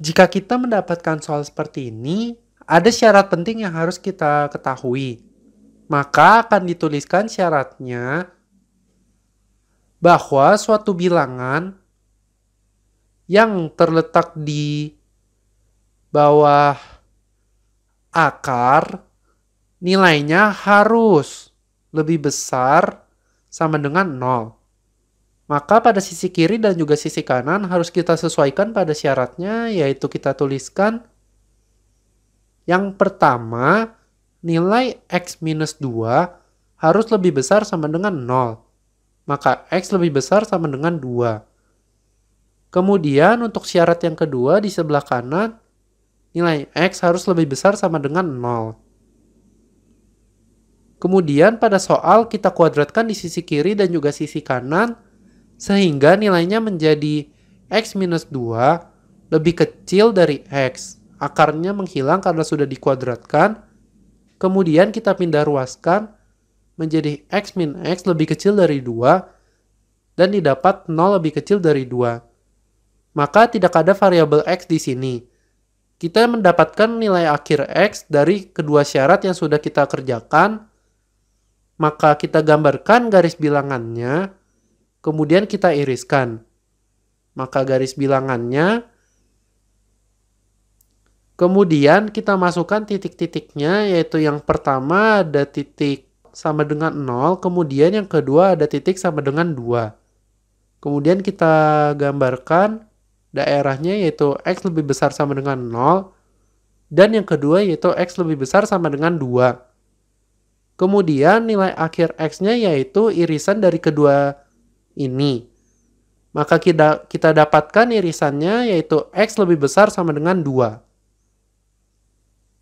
jika kita mendapatkan soal seperti ini, ada syarat penting yang harus kita ketahui. Maka akan dituliskan syaratnya bahwa suatu bilangan yang terletak di bawah akar nilainya harus lebih besar sama dengan 0. Maka pada sisi kiri dan juga sisi kanan harus kita sesuaikan pada syaratnya yaitu kita tuliskan yang pertama nilai x minus 2 harus lebih besar sama dengan 0. Maka x lebih besar sama dengan 2. Kemudian untuk syarat yang kedua di sebelah kanan nilai x harus lebih besar sama dengan 0. Kemudian pada soal kita kuadratkan di sisi kiri dan juga sisi kanan sehingga nilainya menjadi x minus 2 lebih kecil dari x. Akarnya menghilang karena sudah dikuadratkan, kemudian kita pindah ruaskan menjadi x min x lebih kecil dari 2 dan didapat 0 lebih kecil dari 2. Maka tidak ada variabel x di sini. Kita mendapatkan nilai akhir x dari kedua syarat yang sudah kita kerjakan. Maka kita gambarkan garis bilangannya Kemudian kita iriskan. Maka garis bilangannya. Kemudian kita masukkan titik-titiknya yaitu yang pertama ada titik sama dengan 0, kemudian yang kedua ada titik sama dengan 2. Kemudian kita gambarkan daerahnya yaitu x lebih besar sama dengan 0 dan yang kedua yaitu x lebih besar sama dengan 2. Kemudian nilai akhir x-nya yaitu irisan dari kedua ini. Maka kita, kita dapatkan irisannya yaitu X lebih besar sama dengan 2.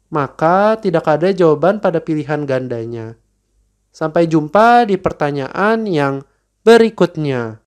Maka tidak ada jawaban pada pilihan gandanya. Sampai jumpa di pertanyaan yang berikutnya.